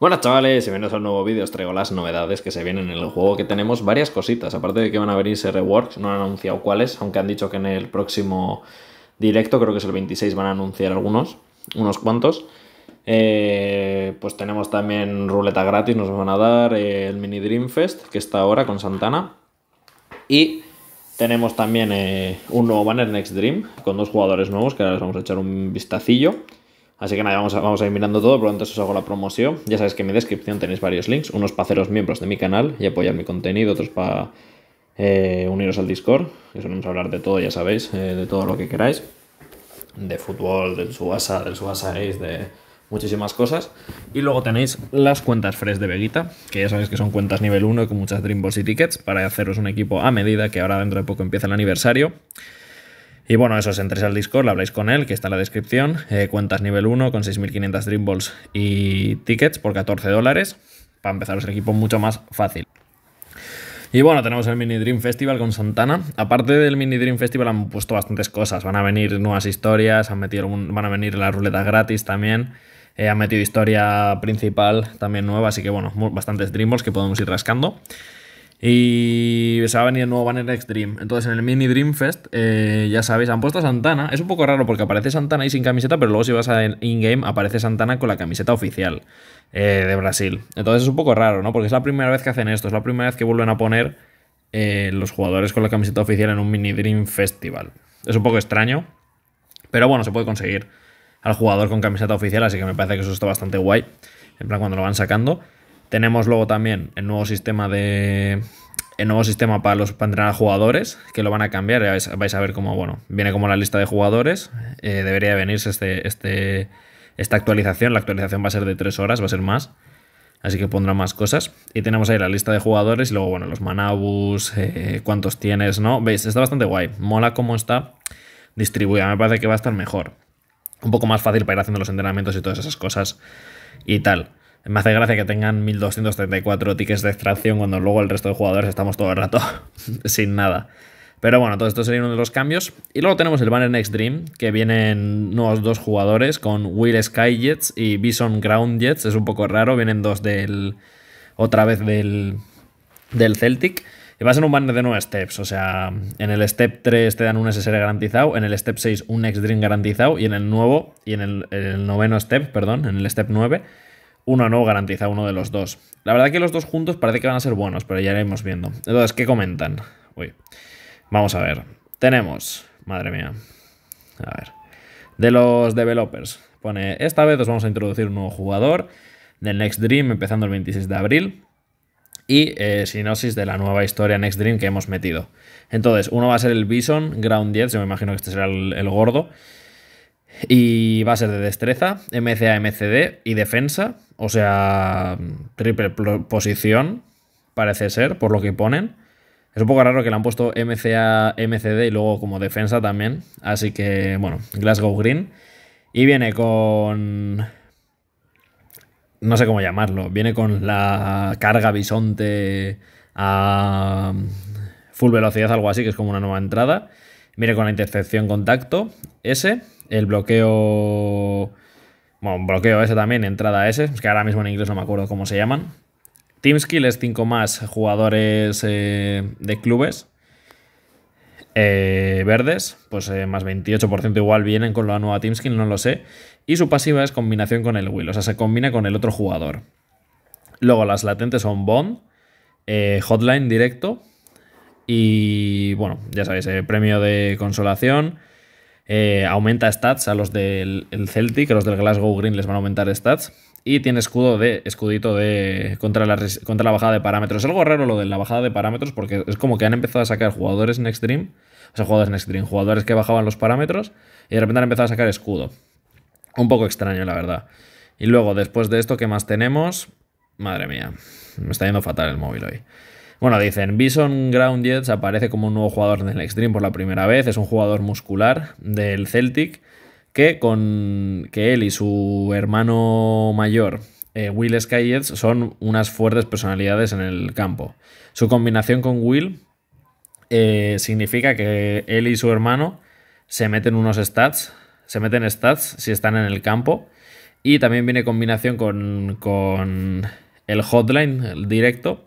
Buenas chavales, y bienvenidos al nuevo vídeo, os traigo las novedades que se vienen en el juego, que tenemos varias cositas, aparte de que van a venirse reworks, no han anunciado cuáles, aunque han dicho que en el próximo directo, creo que es el 26, van a anunciar algunos, unos cuantos. Eh, pues tenemos también ruleta gratis, nos van a dar eh, el mini Dream Fest, que está ahora con Santana. Y tenemos también eh, un nuevo banner Next Dream, con dos jugadores nuevos, que ahora les vamos a echar un vistacillo. Así que nada, vamos a, vamos a ir mirando todo, por lo os hago la promoción. Ya sabéis que en mi descripción tenéis varios links, unos para haceros miembros de mi canal y apoyar mi contenido, otros para eh, uniros al Discord, que solemos hablar de todo, ya sabéis, eh, de todo lo que queráis. De fútbol, del Subasa, del Subasa Ace, de muchísimas cosas. Y luego tenéis las cuentas fresh de Veguita, que ya sabéis que son cuentas nivel 1 con muchas Dream Balls y tickets para haceros un equipo a medida que ahora dentro de poco empieza el aniversario. Y bueno, eso, os entréis al Discord, lo habláis con él, que está en la descripción. Eh, cuentas nivel 1 con 6.500 Dream Balls y tickets por 14 dólares. Para empezaros el equipo mucho más fácil. Y bueno, tenemos el Mini Dream Festival con Santana. Aparte del Mini Dream Festival han puesto bastantes cosas. Van a venir nuevas historias, han metido van a venir las ruletas gratis también. Eh, han metido historia principal también nueva, así que bueno, bastantes Dream Balls que podemos ir rascando. Y se va a venir el nuevo banner Extreme. Entonces en el mini Dream Fest, eh, ya sabéis, han puesto a Santana. Es un poco raro porque aparece Santana ahí sin camiseta, pero luego si vas a in-game aparece Santana con la camiseta oficial eh, de Brasil. Entonces es un poco raro, ¿no? Porque es la primera vez que hacen esto, es la primera vez que vuelven a poner eh, los jugadores con la camiseta oficial en un mini Dream Festival. Es un poco extraño, pero bueno, se puede conseguir al jugador con camiseta oficial, así que me parece que eso está bastante guay. En plan, cuando lo van sacando. Tenemos luego también el nuevo sistema de, el nuevo sistema para, los, para entrenar jugadores, que lo van a cambiar. vais, a ver cómo, bueno, viene como la lista de jugadores. Eh, debería venirse este, este, esta actualización. La actualización va a ser de tres horas, va a ser más. Así que pondrá más cosas. Y tenemos ahí la lista de jugadores y luego, bueno, los manabus, eh, cuántos tienes, ¿no? ¿Veis? Está bastante guay. Mola cómo está distribuida. Me parece que va a estar mejor. Un poco más fácil para ir haciendo los entrenamientos y todas esas cosas y tal me hace gracia que tengan 1234 tickets de extracción cuando luego el resto de jugadores estamos todo el rato sin nada. Pero bueno, todo esto sería uno de los cambios. Y luego tenemos el banner Next Dream, que vienen nuevos dos jugadores con Will Skyjets y Bison Ground Jets. Es un poco raro, vienen dos del. otra vez del. del Celtic. Y va a ser un banner de 9 steps. O sea, en el step 3 te dan un SSR garantizado, en el step 6 un Next Dream garantizado, y en el nuevo, y en el, en el noveno step, perdón, en el step 9 uno no garantiza uno de los dos. La verdad que los dos juntos parece que van a ser buenos, pero ya iremos viendo. Entonces, ¿qué comentan? Uy. Vamos a ver. Tenemos, madre mía. A ver. De los developers. Pone, esta vez os vamos a introducir un nuevo jugador del Next Dream empezando el 26 de abril y eh, sinosis de la nueva historia Next Dream que hemos metido. Entonces, uno va a ser el Bison, Ground 10, yo me imagino que este será el gordo. Y bases de destreza, MCA, MCD y defensa. O sea, triple posición, parece ser, por lo que ponen. Es un poco raro que le han puesto MCA, MCD y luego como defensa también. Así que, bueno, Glasgow Green. Y viene con... No sé cómo llamarlo. Viene con la carga bisonte a full velocidad, algo así, que es como una nueva entrada. Viene con la intercepción contacto. S el bloqueo... Bueno, bloqueo ese también, entrada ese, que ahora mismo en inglés no me acuerdo cómo se llaman. Team es 5 más jugadores eh, de clubes eh, verdes, pues eh, más 28% igual vienen con la nueva Team no lo sé. Y su pasiva es combinación con el Will, o sea, se combina con el otro jugador. Luego las latentes son Bond, Hotline directo y, bueno, ya sabéis, premio de consolación eh, aumenta stats a los del el Celtic, a los del Glasgow Green les van a aumentar stats. Y tiene escudo de escudito de contra la, contra la bajada de parámetros. Es algo raro lo de la bajada de parámetros porque es como que han empezado a sacar jugadores en Extreme. O sea, jugadores en Extreme, jugadores que bajaban los parámetros y de repente han empezado a sacar escudo. Un poco extraño, la verdad. Y luego, después de esto, ¿qué más tenemos? Madre mía, me está yendo fatal el móvil hoy. Bueno, dicen, Bison Ground Jets aparece como un nuevo jugador del Extreme por la primera vez, es un jugador muscular del Celtic, que con que él y su hermano mayor, eh, Will Jets, son unas fuertes personalidades en el campo. Su combinación con Will eh, significa que él y su hermano se meten unos stats, se meten stats si están en el campo. Y también viene combinación con, con el hotline, el directo,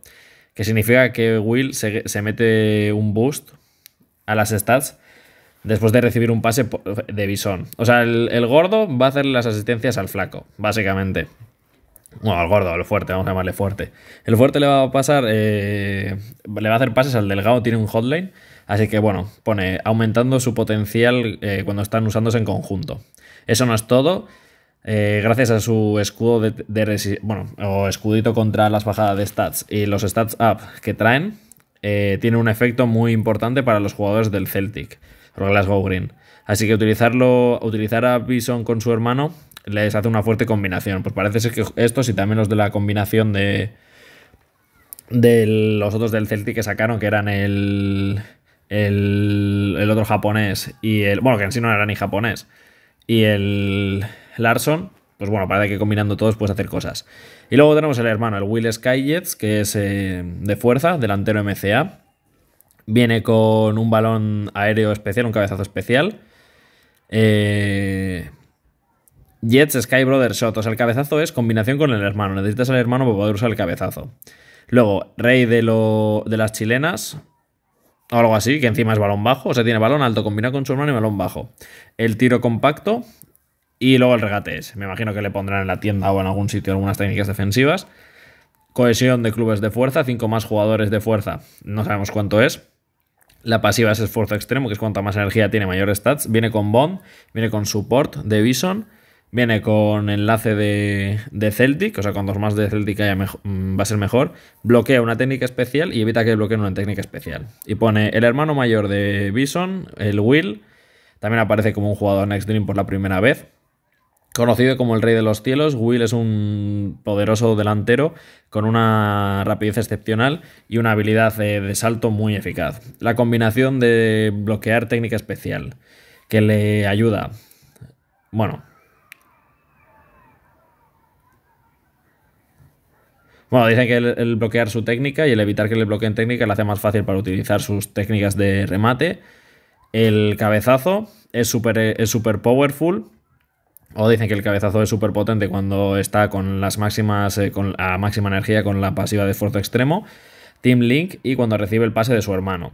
que significa que Will se, mete un boost a las stats después de recibir un pase de Bison. O sea, el, gordo va a hacer las asistencias al flaco, básicamente. Bueno, al gordo, al fuerte, vamos a llamarle fuerte. El fuerte le va a pasar, eh, le va a hacer pases al delgado, tiene un hotline. Así que bueno, pone aumentando su potencial eh, cuando están usándose en conjunto. Eso no es todo. Eh, gracias a su escudo de, de bueno, o escudito contra las bajadas de stats y los stats up que traen, eh, tiene un efecto muy importante para los jugadores del Celtic, Glasgow Green. Así que utilizarlo, utilizar a Bison con su hermano les hace una fuerte combinación. Pues parece ser que estos y también los de la combinación de, de los otros del Celtic que sacaron, que eran el, el, el otro japonés y el... Bueno, que en sí no era ni japonés. Y el, Larson, pues bueno, parece que combinando todos puedes hacer cosas. Y luego tenemos el hermano, el Will Skyjets, que es eh, de fuerza, delantero MCA. Viene con un balón aéreo especial, un cabezazo especial. Eh, Jets Sky Brothers, Shot. O sea, el cabezazo es combinación con el hermano. Necesitas al hermano para poder usar el cabezazo. Luego, rey de, de las chilenas. O algo así, que encima es balón bajo. O sea, tiene balón alto combina con su hermano y balón bajo. El tiro compacto, y luego el regate es, me imagino que le pondrán en la tienda o en algún sitio algunas técnicas defensivas. Cohesión de clubes de fuerza, 5 más jugadores de fuerza, no sabemos cuánto es. La pasiva es esfuerzo extremo, que es cuanta más energía tiene, mayor stats. Viene con Bond, viene con Support de Bison, viene con enlace de, Celtic, o sea, cuantos más de Celtic haya, mm, va a ser mejor. Bloquea una técnica especial y evita que bloqueen una técnica especial. Y pone el hermano mayor de Bison, el Will, también aparece como un jugador Next Dream por la primera vez. Conocido como el rey de los cielos, Will es un poderoso delantero con una rapidez excepcional y una habilidad de, salto muy eficaz. La combinación de bloquear técnica especial, que le ayuda. Bueno. Bueno, dicen que el, bloquear su técnica y el evitar que le bloqueen técnica le hace más fácil para utilizar sus técnicas de remate. El cabezazo es súper es super powerful o dicen que el cabezazo es súper potente cuando está con las máximas, eh, con la máxima energía con la pasiva de esfuerzo extremo, Team Link y cuando recibe el pase de su hermano.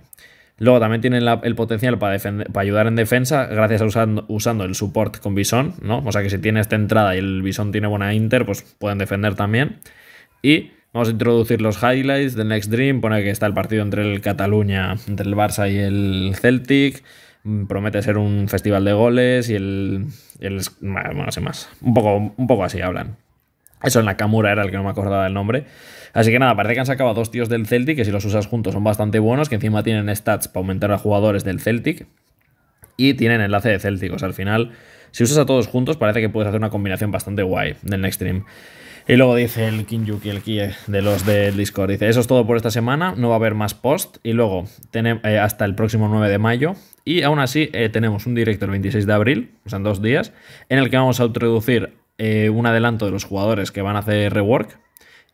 Luego también tienen el potencial para, ayudar en defensa gracias a usando, el support con Bison, ¿no? O sea que si tienes esta entrada y el Bison tiene buena Inter, pues pueden defender también. Y vamos a introducir los highlights del Next Dream, pone que está el partido entre el Cataluña, entre el Barça y el Celtic. Mm, promete ser un festival de goles y el, el bueno, no sé más, un poco, un poco así hablan. Eso en la Kamura era el que no me acordaba del nombre. Así que nada, parece que han sacado dos tíos del Celtic, que si los usas juntos son bastante buenos, que encima tienen stats para aumentar a jugadores del Celtic y tienen enlace de Celtic. O sea, al final, si usas a todos juntos, parece que puedes hacer una combinación bastante guay del Next Stream. Y luego dice el Kinyuki, el Kie eh, de los del Discord, dice, eso es todo por esta semana, no va a haber más post y luego tenemos, eh, hasta el próximo 9 de mayo y aún así eh, tenemos un directo el 26 de abril, o sea, en dos días, en el que vamos a introducir un adelanto de los jugadores que van a hacer rework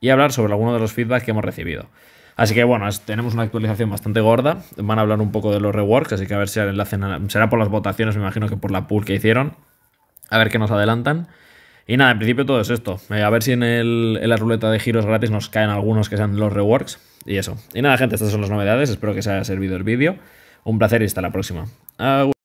y hablar sobre algunos de los feedbacks que hemos recibido. Así que bueno, tenemos una actualización bastante gorda. Van a hablar un poco de los reworks, así que a ver si el enlace será por las votaciones, me imagino que por la pool que hicieron. A ver qué nos adelantan. Y nada, en principio todo es esto. Eh, a ver si en, la ruleta de giros gratis nos caen algunos que sean los reworks. Y eso. Y nada, gente, estas son las novedades. Espero que os haya servido el vídeo. Un placer y hasta la próxima.